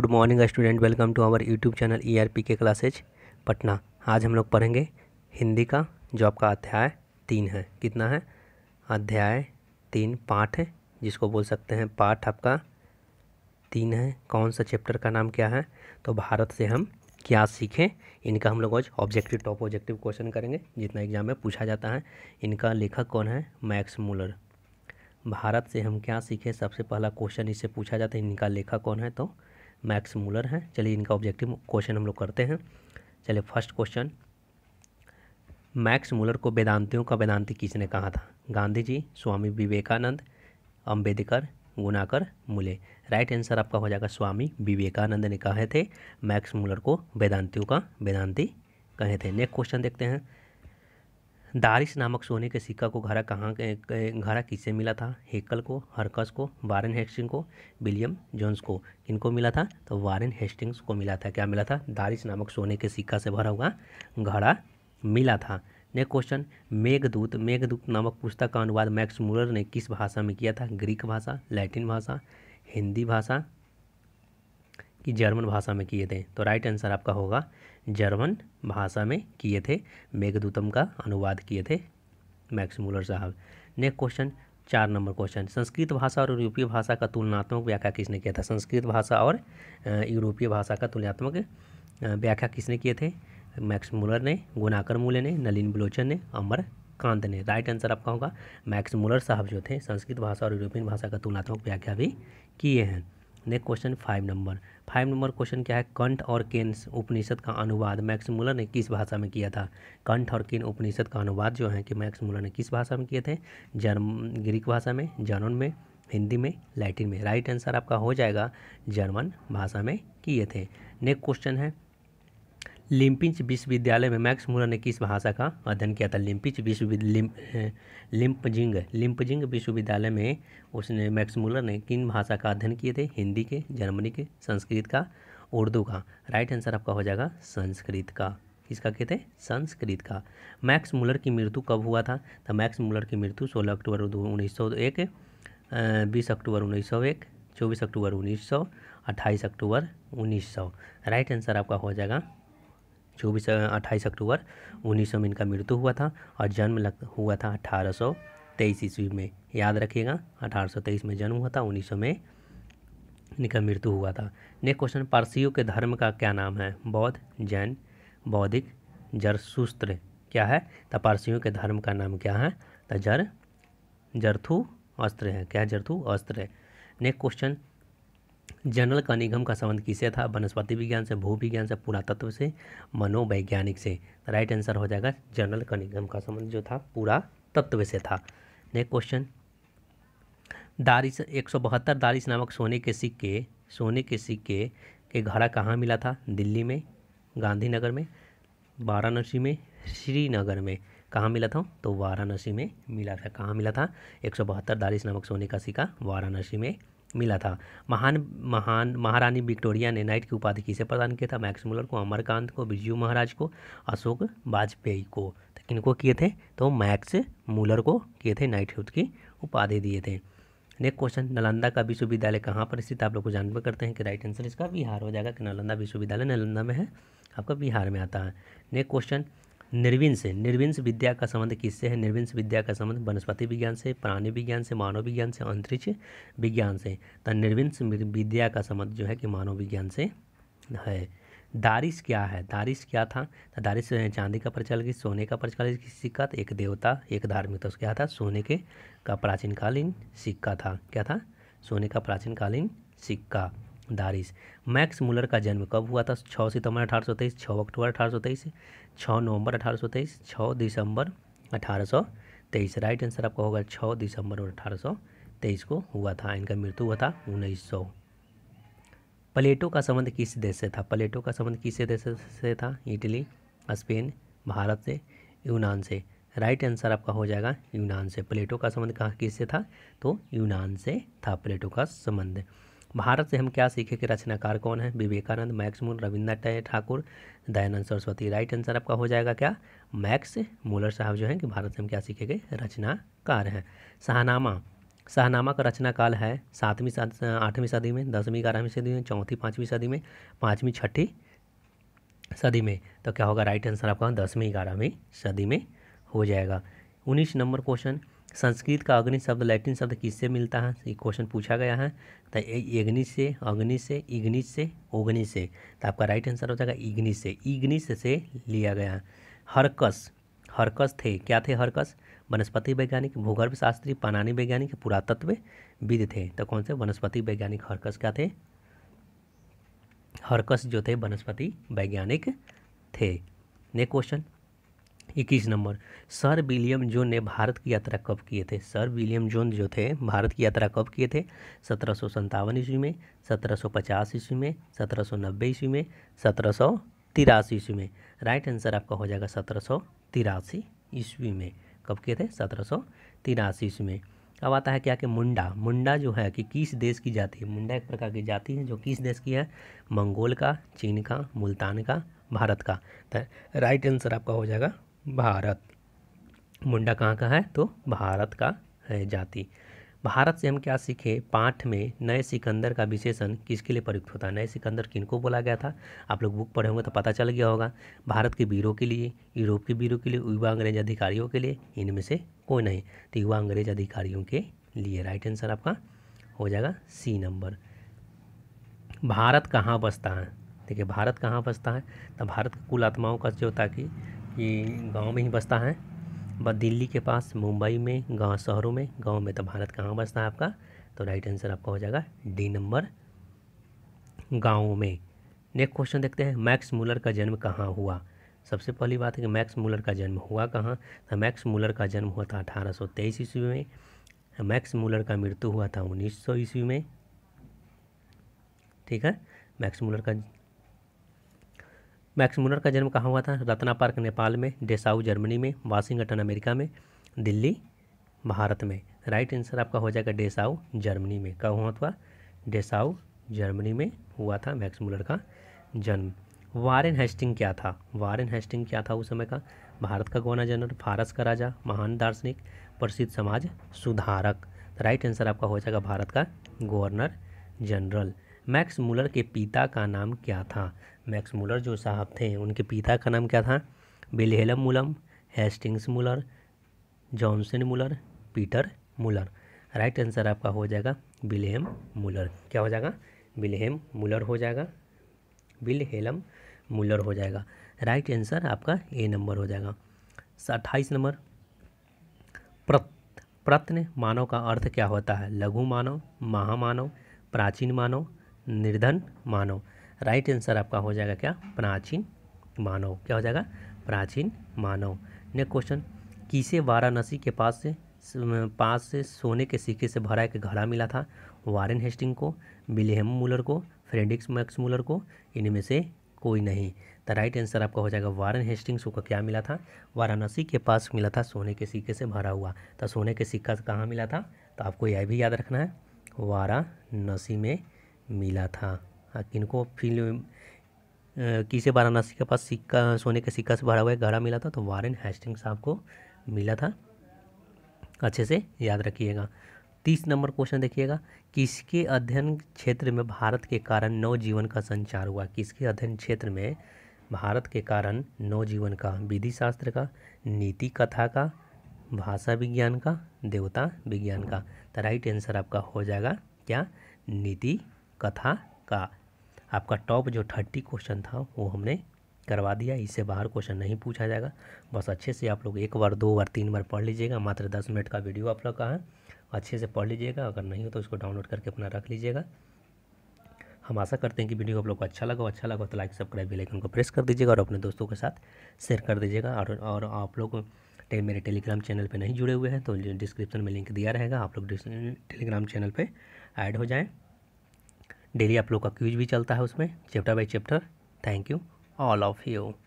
good morning student welcome to our YouTube channel E R P के classes Patna आज हम लोग पढ़ेंगे हिंदी का जो आपका अध्याय तीन है कितना है अध्याय तीन पाठ है जिसको बोल सकते हैं पाठ आपका तीन है कौन सा चैप्टर का नाम क्या है तो भारत से हम क्या सीखें इनका हम लोग आज ऑब्जेक्टिव टॉप ऑब्जेक्टिव क्वेश्चन करेंगे जितना एग्जाम में पूछा जाता है इनका लेखक कौन है मैक्स मूलर भारत से हम क्या सीखें सबसे पहला क्वेश्चन इससे पूछा जाता है इनका लेखक कौन है तो मैक्स मूलर हैं चलिए इनका ऑब्जेक्टिव क्वेश्चन हम लोग करते हैं चलिए फर्स्ट क्वेश्चन मैक्स मूलर को वेदांतियों का वेदांति किसने कहा था गांधी जी स्वामी विवेकानंद अम्बेडकर गुनाकर मूले राइट आंसर आपका हो जाएगा स्वामी विवेकानंद ने कहे थे मैक्स मूलर को वेदांतियों का वेदांति कहे थे नेक्स्ट क्वेश्चन देखते हैं दारिश नामक सोने के सिक्का को घरा कहाँ घरा किससे मिला था हेकल को हरकस को वारन हेस्टिंग को विलियम जोन्स को किनको मिला था तो वारन हेस्टिंग्स को मिला था क्या मिला था दारिश नामक सोने के सिक्का से भरा हुआ घड़ा मिला था नेक्स्ट क्वेश्चन मेघदूत मेघदूत नामक पुस्तक का अनुवाद मैक्स मूलर ने किस भाषा में किया था ग्रीक भाषा लैटिन भाषा हिंदी भाषा कि जर्मन भाषा में किए थे तो राइट आंसर आपका होगा जर्मन भाषा में किए थे मेघदूतम का अनुवाद किए थे मैक्समूलर साहब नेक्स्ट क्वेश्चन चार नंबर क्वेश्चन संस्कृत भाषा और यूरोपीय भाषा का तुलनात्मक व्याख्या किसने किया था संस्कृत भाषा और यूरोपीय भाषा का तुलनात्मक व्याख्या किसने किए थे मैक्स मूलर ने गुनाकर मूले ने नलिन बलोचन ने अमर कांत ने राइट आंसर आपका होगा मैक्स मूलर साहब जो थे संस्कृत भाषा और यूरोपियन भाषा का तुलनात्मक व्याख्या भी किए हैं next question five number five number question क्या है कंठ और केन्स उपनिषद का अनुवाद मैक्समूलर ने किस भाषा में किया था कंठ और केन उपनिषद का अनुवाद जो है कि मैक्समूलर ने किस भाषा में किए थे जर्म ग्रीक भाषा में जर्मन में हिंदी में लैटिन में राइट आंसर आपका हो जाएगा जर्मन भाषा में किए थे नेक्स्ट क्वेश्चन है लिम्पिच विश्वविद्यालय में मैक्स मूलर ने किस भाषा का अध्ययन किया था लिम्पिच विश्वविद्यालय लिम्पजिंग लिम्पजिंग विश्वविद्यालय में उसने मैक्स मूलर ने किन भाषा का अध्ययन किए थे हिंदी के जर्मनी के संस्कृत का उर्दू का राइट आंसर आपका हो जाएगा संस्कृत का किसका कहते हैं संस्कृत का मैक्स मूलर की मृत्यु कब हुआ था तो मैक्स मूलर की मृत्यु सोलह अक्टूबर उन्नीस सौ एक बीस अक्टूबर उन्नीस सौ एक चौबीस अक्टूबर उन्नीस सौ अट्ठाईस अक्टूबर उन्नीस सौ राइट आंसर आपका हो जाएगा चौबीस अट्ठाईस अक्टूबर उन्नीस में इनका मृत्यु हुआ था और जन्म लग हुआ था अठारह सौ तेईस ईस्वी में याद रखिएगा अठारह सौ तेईस में जन्म हुआ था उन्नीस में इनका मृत्यु हुआ था नेक्स्ट क्वेश्चन पारसियों के धर्म का क्या नाम है बौद्ध जैन बौद्धिक जरसूस्त्र क्या है तो पारसियों के धर्म का नाम क्या है तो जर जरथू अस्त्र है क्या जरथू अस्त्र है नेक्स्ट क्वेश्चन जनरल निगम का संबंध किसे था वनस्पति विज्ञान से भू विज्ञान से पुरातत्व से मनोवैज्ञानिक से राइट आंसर हो जाएगा जनरल निगम का संबंध जो था पूरा तत्व से था नेक्स्ट क्वेश्चन दारिश एक सौ बहत्तर दारिश नामक सोने के सिक्के सोने के सिक्के के घड़ा कहाँ मिला था दिल्ली में गांधीनगर में वाराणसी में श्रीनगर में कहाँ मिला था तो वाराणसी में मिला था कहाँ मिला था एक सौ बहत्तर दारिश नामक सोने का सिक्का वाराणसी में मिला था महान महान महारानी विक्टोरिया ने नाइट की उपाधि किसे प्रदान किया था मैक्समुलर को अमरकांत को बिजू महाराज को अशोक वाजपेयी को तो किनको किए थे तो मैक्स मूलर को किए थे नाइट युद्ध की उपाधि दिए थे नेक्स्ट क्वेश्चन नालंदा का विश्वविद्यालय कहाँ पर स्थित आप लोग को जानवर करते हैं कि राइट आंसर इसका बिहार हो जाएगा कि नालंदा विश्वविद्यालय नालंदा में है आपका बिहार में आता है नेक्स्ट क्वेश्चन निर्विंश निर्विंश निर्विंस विद्या का संबंध किससे है निर्विंस विद्या का संबंध वनस्पति विज्ञान से प्राणी विज्ञान से मानव विज्ञान से अंतरिक्ष विज्ञान से तो निर्विंस विद्या का संबंध जो है कि मानव विज्ञान से है दारिश क्या है दारिश क्या था तो दारिश चांदी का प्रचलित सोने का प्रचलित सिक्का एक देवता एक धार्मिक तो क्या था सोने के का प्राचीनकालीन सिक्का था क्या था सोने का प्राचीनकालीन सिक्का दारिश मैक्स मुलर का जन्म कब हुआ था छः सितंबर अठारह सौ तेईस छः अक्टूबर अठारह सौ तेईस छः नवंबर अठारह सौ तेईस छः दिसंबर अठारह सौ तेईस राइट आंसर आपका होगा छः दिसंबर और अठारह सौ तेईस को हुआ था इनका मृत्यु हुआ था उन्नीस सौ प्लेटो का संबंध किस देश से था प्लेटो का संबंध किस देश से था इटली स्पेन भारत से यूनान से राइट right आंसर आपका हो जाएगा यूनान से प्लेटो का संबंध कहाँ किससे था तो यूनान से था प्लेटो का संबंध भारत से हम क्या सीखे कि रचनाकार कौन है Vivekananda Max Muller Rabindranath Thakur Dayanand Saraswati right answer आपका हो जाएगा क्या मैक्स मूलर साहब जो हैं कि भारत से हम क्या सीखे गए रचनाकार हैं शाहनामा शाहनामा का रचना काल है सातवीं सदी आठवीं सदी में दसवीं ग्यारहवीं सदी में चौथी पाँचवीं सदी में पाँचवीं छठी सदी में तो क्या होगा राइट आंसर आपका दसवीं ग्यारहवीं सदी में हो जाएगा उन्नीस नंबर क्वेश्चन संस्कृत का अग्नि शब्द लैटिन शब्द किससे मिलता है ये क्वेश्चन पूछा गया है तो यग्नि से अग्नि से इग्नि से ओग्नि से तो आपका राइट आंसर हो जाएगा इग्नि से इग्निस से लिया गया हरकस हरकस थे क्या थे हरकस वनस्पति वैज्ञानिक भूगर्भ शास्त्री पानानी वैज्ञानिक पुरातत्व विद थे तो कौन से वनस्पति वैज्ञानिक हरकस क्या थे हरकस जो थे वनस्पति वैज्ञानिक थे नेक्स्ट क्वेश्चन इक्कीस नंबर सर विलियम जोन ने भारत की यात्रा कब किए थे सर विलियम जोन जो थे भारत की यात्रा कब किए थे सत्रह सौ संतावन ईस्वी में सत्रह सौ पचास ईस्वी में सत्रह सौ नब्बे ईस्वी में सत्रह सौ तिरासी ईस्वी में राइट आंसर आपका हो जाएगा सत्रह सौ तिरासी ईस्वी में कब किए थे सत्रह सौ तिरासी ईस्वी में अब आता है क्या कि मुंडा मुंडा जो है कि किस देश की जाति है मुंडा एक प्रकार की जाति है जो किस देश की है मंगोल का चीन का मुल्तान का भारत का तो राइट आंसर आपका हो जाएगा भारत मुंडा कहाँ का है तो भारत का है जाति भारत से हम क्या सीखे पाठ में नए सिकंदर का विशेषण किसके लिए प्रयुक्त होता है नए सिकंदर किनको बोला गया था आप लोग बुक पढ़े होंगे तो पता चल गया होगा भारत के वीरों के लिए यूरोप के वीरों के लिए युवा अंग्रेज अधिकारियों के लिए इनमें से कोई नहीं तो युवा अंग्रेज अधिकारियों के लिए राइट आंसर आपका हो जाएगा सी नंबर भारत कहाँ बसता है देखिए भारत कहाँ बसता है तो भारत कुल आत्माओं का जो होता कि ये गांव में ही बसता है बस दिल्ली के पास मुंबई में गांव शहरों में गांव में तो भारत कहाँ बसता है आपका तो राइट आंसर आपका हो जाएगा डी नंबर गाँव में नेक्स्ट क्वेश्चन देखते हैं मैक्स मूलर का जन्म कहाँ हुआ सबसे पहली बात है कि मैक्स मूलर का जन्म हुआ कहाँ तो मैक्स मूलर का जन्म हुआ था अठारह सौ तेईस ईस्वी में मैक्स मूलर का मृत्यु हुआ था उन्नीस सौ ईस्वी में ठीक है मैक्स मूलर का मैक्स मुनर का जन्म कहाँ हुआ था रत्ना पार्क नेपाल में डेसाऊ जर्मनी में वाशिंगटन अमेरिका में दिल्ली भारत में राइट आंसर आपका हो जाएगा डेसाऊ जर्मनी में कब हुआ था डेसाऊ जर्मनी में हुआ था मैक्स मुलर का जन्म वारेन हेस्टिंग क्या था वारेन हेस्टिंग क्या था उस समय का भारत का गवर्नर जनरल फारस का राजा महान दार्शनिक प्रसिद्ध समाज सुधारक राइट आंसर आपका हो जाएगा भारत का गवर्नर जनरल मैक्स मूलर के पिता का नाम क्या था मैक्स मूलर जो साहब थे उनके पिता का नाम क्या था Wilhelm Muller Hastings Muller Johnson Muller Peter Muller right answer आपका हो जाएगा बिलहेम मूलर क्या हो जाएगा बिलहेम मूलर हो जाएगा बिलहेलम मूलर हो जाएगा राइट आंसर आपका ए नंबर हो जाएगा अट्ठाईस नंबर प्रत्न मानव का अर्थ क्या होता है लघु मानव महामानव प्राचीन मानव निर्धन मानव राइट आंसर आपका हो जाएगा क्या प्राचीन मानव क्या हो जाएगा प्राचीन मानव नेक्स्ट क्वेश्चन किसे वाराणसी के पास से पास से सोने के सिक्के से भरा एक घड़ा मिला था वारेन हेस्टिंग को विलियम मूलर को फ्रेंडिक्स मैक्स मूलर को इनमें से कोई नहीं तो राइट आंसर आपका हो जाएगा वारन हेस्टिंग्स को क्या मिला था वाराणसी के पास मिला था सोने के सिक्के से भरा हुआ तो सोने के सिक्का कहाँ मिला था तो आपको यह भी याद रखना है वाराणसी में मिला था किनको फिल्म किसे वाराणसी के पास सिक्का सोने के सिक्का से भरा हुआ घड़ा मिला था तो वारेन हेस्टिंग्स साहब को मिला था अच्छे से याद रखिएगा तीस नंबर क्वेश्चन देखिएगा किसके अध्ययन क्षेत्र में भारत के कारण नवजीवन का संचार हुआ किसके अध्ययन क्षेत्र में भारत के कारण नवजीवन का विधि शास्त्र का नीति कथा का भाषा विज्ञान का देवता विज्ञान का तो राइट आंसर आपका हो जाएगा क्या नीति कथा का आपका टॉप जो थर्टी क्वेश्चन था वो हमने करवा दिया इससे बाहर क्वेश्चन नहीं पूछा जाएगा बस अच्छे से आप लोग एक बार दो बार तीन बार पढ़ लीजिएगा मात्र दस मिनट का वीडियो आप लोग का है अच्छे से पढ़ लीजिएगा अगर नहीं हो तो उसको डाउनलोड करके अपना रख लीजिएगा हम आशा करते हैं कि वीडियो आप लोग को अच्छा लगा अच्छा लगा तो लाइक सब्सक्राइब बेलाइकन को प्रेस कर दीजिएगा और अपने दोस्तों के साथ शेयर कर दीजिएगा और और आप लोग टे, मेरे टेलीग्राम चैनल पर नहीं जुड़े हुए हैं तो डिस्क्रिप्शन में लिंक दिया रहेगा आप लोग टेलीग्राम चैनल पर ऐड हो जाएँ डेली आप लोग का क्यूज भी चलता है उसमें chapter by chapter thank you all of you